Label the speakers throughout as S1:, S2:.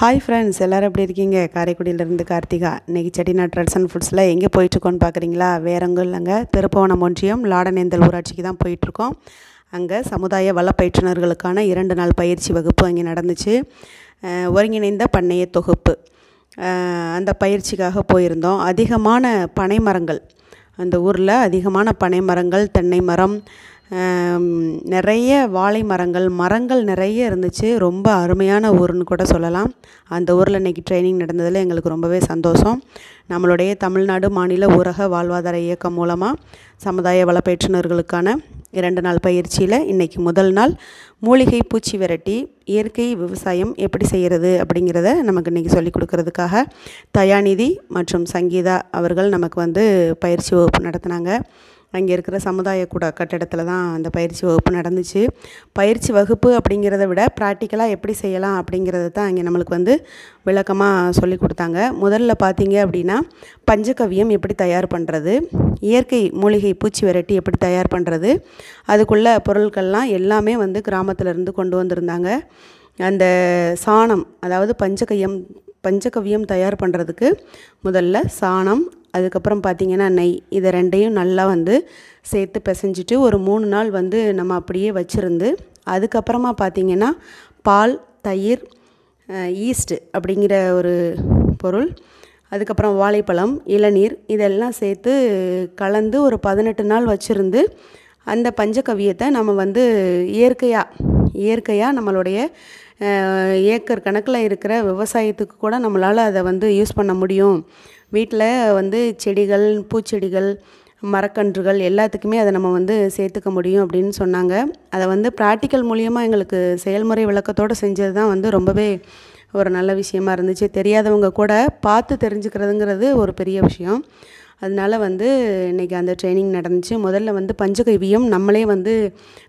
S1: hi friends எல்லோரும் எப்படி இருக்கீங்க காரைக்குடியிலேருந்து கார்த்திகா இன்றைக்கி செட்டிநாட் ட்ரெட்ஸ் அண்ட் ஃபுட்ஸில் எங்கே போயிட்டுருக்கோன்னு பார்க்குறீங்களா வேறங்க இல்லைங்க திருப்பவனம் ஒன்றியம் லாடனேந்தல் ஊராட்சிக்கு தான் போயிட்டுருக்கோம் அங்கே சமுதாய வள இரண்டு நாள் பயிற்சி வகுப்பு அங்கே நடந்துச்சு ஒருங்கிணைந்த பண்ணைய தொகுப்பு அந்த பயிற்சிக்காக போயிருந்தோம் அதிகமான பனைமரங்கள் அந்த ஊரில் அதிகமான பனைமரங்கள் தென்னை மரம் நிறைய வாழை மரங்கள் மரங்கள் நிறைய இருந்துச்சு ரொம்ப அருமையான ஊர்னு கூட சொல்லலாம் அந்த ஊரில் இன்றைக்கி ட்ரைனிங் நடந்ததில் எங்களுக்கு ரொம்பவே சந்தோஷம் நம்மளுடைய தமிழ்நாடு மாநில ஊரக வாழ்வாதார இயக்கம் மூலமாக சமுதாய வள இரண்டு நாள் பயிற்சியில் இன்றைக்கி முதல் நாள் மூலிகை பூச்சி விரட்டி இயற்கை விவசாயம் எப்படி செய்கிறது அப்படிங்கிறத நமக்கு இன்றைக்கி சொல்லிக் கொடுக்கறதுக்காக தயாநிதி மற்றும் சங்கீதா அவர்கள் நமக்கு வந்து பயிற்சி வகுப்பு நடத்தினாங்க அங்கே இருக்கிற சமுதாய கூட கட்டடத்தில் தான் அந்த பயிற்சி வகுப்பு நடந்துச்சு பயிற்சி வகுப்பு அப்படிங்கிறத விட ப்ராக்டிக்கலாக எப்படி செய்யலாம் அப்படிங்கிறத தான் அங்கே நம்மளுக்கு வந்து விளக்கமாக சொல்லி கொடுத்தாங்க முதல்ல பார்த்தீங்க அப்படின்னா பஞ்சகவியம் எப்படி தயார் பண்ணுறது இயற்கை மூலிகை பூச்சி விரட்டி எப்படி தயார் பண்ணுறது அதுக்குள்ள பொருட்கள்லாம் எல்லாமே வந்து கிராமத்திலேருந்து கொண்டு வந்திருந்தாங்க அந்த சாணம் அதாவது பஞ்சகையம் பஞ்சகவியம் தயார் பண்ணுறதுக்கு முதல்ல சாணம் அதுக்கப்புறம் பார்த்திங்கன்னா நெய் இதை ரெண்டையும் நல்லா வந்து சேர்த்து பிசைஞ்சிட்டு ஒரு மூணு நாள் வந்து நம்ம அப்படியே வச்சுருந்து அதுக்கப்புறமா பார்த்திங்கன்னா பால் தயிர் ஈஸ்ட்டு அப்படிங்கிற ஒரு பொருள் அதுக்கப்புறம் வாழைப்பழம் இளநீர் இதெல்லாம் சேர்த்து கலந்து ஒரு பதினெட்டு நாள் வச்சுருந்து அந்த பஞ்சகவியத்தை நம்ம வந்து இயற்கையாக இயற்கையாக நம்மளுடைய ஏக்கர் கணக்கில் இருக்கிற விவசாயத்துக்கு கூட நம்மளால் அதை வந்து யூஸ் பண்ண முடியும் வீட்டில் வந்து செடிகள் பூச்செடிகள் மரக்கன்றுகள் எல்லாத்துக்குமே அதை நம்ம வந்து சேர்த்துக்க முடியும் அப்படின்னு சொன்னாங்க அதை வந்து ப்ராக்டிக்கல் மூலியமாக எங்களுக்கு செயல்முறை விளக்கத்தோடு செஞ்சது தான் வந்து ரொம்பவே ஒரு நல்ல விஷயமா இருந்துச்சு தெரியாதவங்க கூட பார்த்து தெரிஞ்சுக்கிறதுங்கிறது ஒரு பெரிய விஷயம் அதனால் வந்து இன்றைக்கி அந்த ட்ரைனிங் நடந்துச்சு முதல்ல வந்து பஞ்சகவியம் நம்மளே வந்து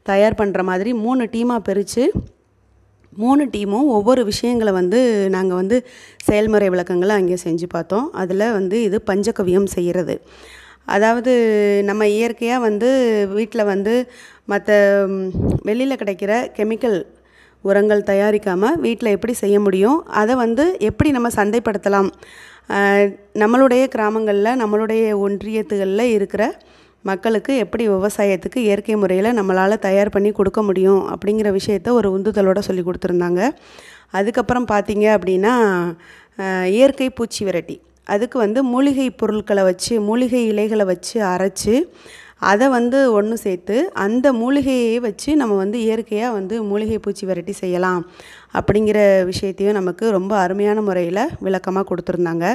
S1: தயார் பண்ணுற மாதிரி மூணு டீமாக பிரித்து மூணு டீமும் ஒவ்வொரு விஷயங்களை வந்து நாங்கள் வந்து செயல்முறை விளக்கங்களை அங்கே செஞ்சு பார்த்தோம் அதில் வந்து இது பஞ்சகவியம் செய்கிறது அதாவது நம்ம இயற்கையாக வந்து வீட்டில் வந்து மற்ற வெளியில் கிடைக்கிற கெமிக்கல் உரங்கள் தயாரிக்காமல் வீட்டில் எப்படி செய்ய முடியும் அதை வந்து எப்படி நம்ம சந்தைப்படுத்தலாம் நம்மளுடைய கிராமங்களில் நம்மளுடைய ஒன்றியத்துகளில் இருக்கிற மக்களுக்கு எப்படி விவசாயத்துக்கு இயற்கை முறையில் நம்மளால் தயார் பண்ணி கொடுக்க முடியும் அப்படிங்கிற விஷயத்த ஒரு உந்துதலோடு சொல்லி கொடுத்துருந்தாங்க அதுக்கப்புறம் பார்த்தீங்க அப்படின்னா இயற்கை பூச்சி விரட்டி அதுக்கு வந்து மூலிகை பொருட்களை வச்சு மூலிகை இலைகளை வச்சு அரைச்சி அதை வந்து ஒன்று சேர்த்து அந்த மூலிகையை வச்சு நம்ம வந்து இயற்கையாக வந்து மூலிகை பூச்சி விரட்டி செய்யலாம் அப்படிங்கிற விஷயத்தையும் நமக்கு ரொம்ப அருமையான முறையில் விளக்கமாக கொடுத்துருந்தாங்க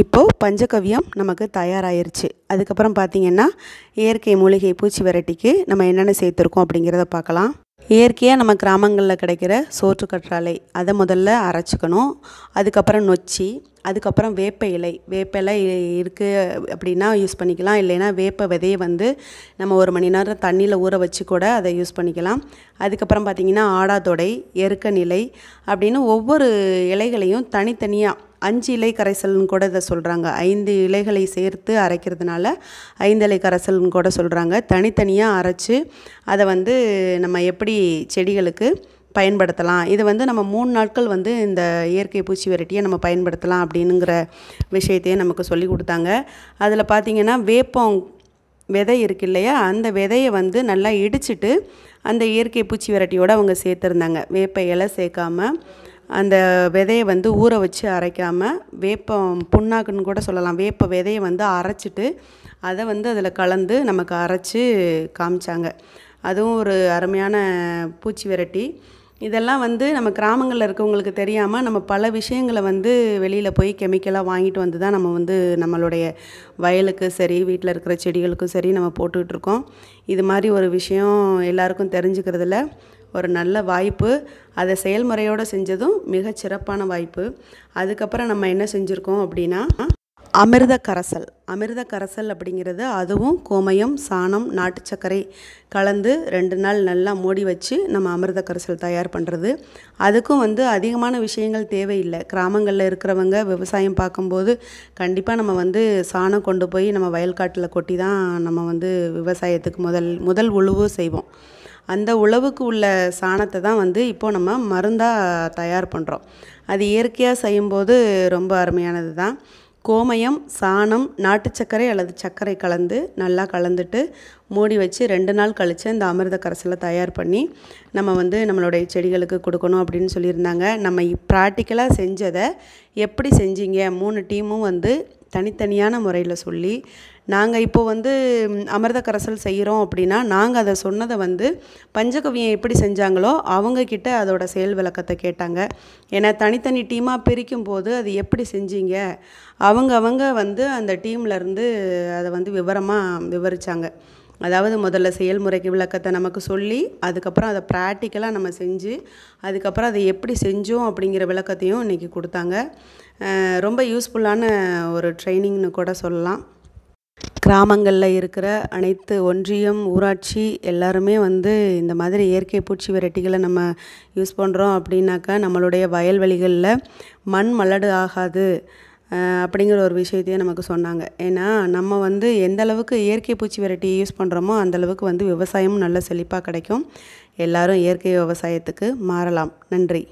S1: இப்போது பஞ்சகவியம் நமக்கு தயாராகிருச்சு அதுக்கப்புறம் பார்த்திங்கன்னா இயற்கை மூலிகை பூச்சி வெரைட்டிக்கு நம்ம என்னென்ன சேர்த்துருக்கோம் அப்படிங்கிறத பார்க்கலாம் இயற்கையாக நம்ம கிராமங்களில் கிடைக்கிற சோற்று கற்றாழை அதை முதல்ல அரைச்சிக்கணும் அதுக்கப்புறம் நொச்சி அதுக்கப்புறம் வேப்ப இலை வேப்ப இலை இருக்குது அப்படின்னா யூஸ் பண்ணிக்கலாம் இல்லைன்னா வேப்ப விதையை வந்து நம்ம ஒரு மணி நேரம் தண்ணியில் ஊற வச்சு கூட அதை யூஸ் பண்ணிக்கலாம் அதுக்கப்புறம் பார்த்திங்கன்னா ஆடாதொடை எருக்க நிலை அப்படின்னு ஒவ்வொரு இலைகளையும் தனித்தனியாக அஞ்சு இலை கரைசல்னு கூட இதை சொல்கிறாங்க ஐந்து இலைகளை சேர்த்து அரைக்கிறதுனால ஐந்து இலை கரைசல்னு கூட சொல்கிறாங்க தனித்தனியாக அரைச்சி அதை வந்து நம்ம எப்படி செடிகளுக்கு பயன்படுத்தலாம் இது வந்து நம்ம மூணு நாட்கள் வந்து இந்த இயற்கை பூச்சி வெரைட்டியை நம்ம பயன்படுத்தலாம் அப்படின்னுங்கிற விஷயத்தையே நமக்கு சொல்லி கொடுத்தாங்க அதில் பார்த்திங்கன்னா வேப்பம் விதை இருக்கு இல்லையா அந்த விதையை வந்து நல்லா இடிச்சிட்டு அந்த இயற்கை பூச்சி விரட்டியோடு அவங்க சேர்த்துருந்தாங்க வேப்ப இலை சேர்க்காமல் அந்த விதையை வந்து ஊற வச்சு அரைக்காமல் வேப்பம் புண்ணாக்குன்னு கூட சொல்லலாம் வேப்ப விதையை வந்து அரைச்சிட்டு அதை வந்து அதில் கலந்து நமக்கு அரைச்சி காமிச்சாங்க அதுவும் ஒரு அருமையான பூச்சி விரட்டி இதெல்லாம் வந்து நம்ம கிராமங்களில் இருக்கவங்களுக்கு தெரியாமல் நம்ம பல விஷயங்களை வந்து வெளியில் போய் கெமிக்கலாக வாங்கிட்டு வந்து தான் நம்ம வந்து நம்மளுடைய வயலுக்கு சரி வீட்டில் இருக்கிற செடிகளுக்கும் சரி நம்ம போட்டுக்கிட்டு இருக்கோம் இது மாதிரி ஒரு விஷயம் எல்லாருக்கும் தெரிஞ்சுக்கிறதுல ஒரு நல்ல வாய்ப்பு அதை செயல்முறையோடு செஞ்சதும் மிக சிறப்பான வாய்ப்பு அதுக்கப்புறம் நம்ம என்ன செஞ்சுருக்கோம் அப்படின்னா அமிர்த கரசல் அமிர்த கரசல் அப்படிங்கிறது அதுவும் கோமயம் சாணம் நாட்டு சர்க்கரை கலந்து ரெண்டு நாள் நல்லா மூடி வச்சு நம்ம அமிர்த கரசல் தயார் பண்ணுறது அதுக்கும் வந்து அதிகமான விஷயங்கள் தேவையில்லை கிராமங்களில் இருக்கிறவங்க விவசாயம் பார்க்கும்போது கண்டிப்பாக நம்ம வந்து சாணம் கொண்டு போய் நம்ம வயல்காட்டில் கொட்டி தான் நம்ம வந்து விவசாயத்துக்கு முதல் முதல் உழுவு செய்வோம் அந்த உழவுக்கு உள்ள சாணத்தை தான் வந்து இப்போது நம்ம மருந்தாக தயார் பண்ணுறோம் அது இயற்கையாக செய்யும்போது ரொம்ப அருமையானது தான் கோமயம் சாணம் நாட்டு சர்க்கரை அல்லது சர்க்கரை கலந்து நல்லா கலந்துட்டு மூடி வச்சு ரெண்டு நாள் கழித்து இந்த அமிர்த கரைசலை தயார் பண்ணி நம்ம வந்து நம்மளுடைய செடிகளுக்கு கொடுக்கணும் அப்படின்னு சொல்லியிருந்தாங்க நம்ம ப்ராக்டிக்கலாக செஞ்சதை எப்படி செஞ்சீங்க மூணு டீமும் வந்து தனித்தனியான முறையில் சொல்லி நாங்கள் இப்போ வந்து அமிர்த கரசல் செய்கிறோம் அப்படின்னா நாங்கள் அதை சொன்னதை வந்து பஞ்சகவியம் எப்படி செஞ்சாங்களோ அவங்கக்கிட்ட அதோட செயல் விளக்கத்தை கேட்டாங்க ஏன்னா தனித்தனி டீமாக பிரிக்கும் போது அது எப்படி செஞ்சீங்க அவங்க அவங்க வந்து அந்த டீம்லேருந்து அதை வந்து விவரமாக விவரித்தாங்க அதாவது முதல்ல செயல்முறைக்கு விளக்கத்தை நமக்கு சொல்லி அதுக்கப்புறம் அதை ப்ராக்டிக்கலாக நம்ம செஞ்சு அதுக்கப்புறம் அதை எப்படி செஞ்சோம் அப்படிங்கிற விளக்கத்தையும் இன்றைக்கி கொடுத்தாங்க ரொம்ப யூஸ்ஃபுல்லான ஒரு ட்ரைனிங்னு கூட சொல்லலாம் கிராமங்களில் இருக்கிற அனைத்து ஒன்றியம் ஊராட்சி எல்லாருமே வந்து இந்த மாதிரி இயற்கை பூச்சி வெரைட்டிகளை நம்ம யூஸ் பண்ணுறோம் அப்படின்னாக்கா நம்மளுடைய வயல்வெளிகளில் மண் மலடு ஆகாது அப்படிங்கிற ஒரு விஷயத்தையே நமக்கு சொன்னாங்க ஏன்னா நம்ம வந்து எந்த அளவுக்கு இயற்கை பூச்சி வெரைட்டி யூஸ் பண்ணுறோமோ அந்தளவுக்கு வந்து விவசாயமும் நல்ல செழிப்பாக கிடைக்கும் எல்லாரும் இயற்கை விவசாயத்துக்கு மாறலாம் நன்றி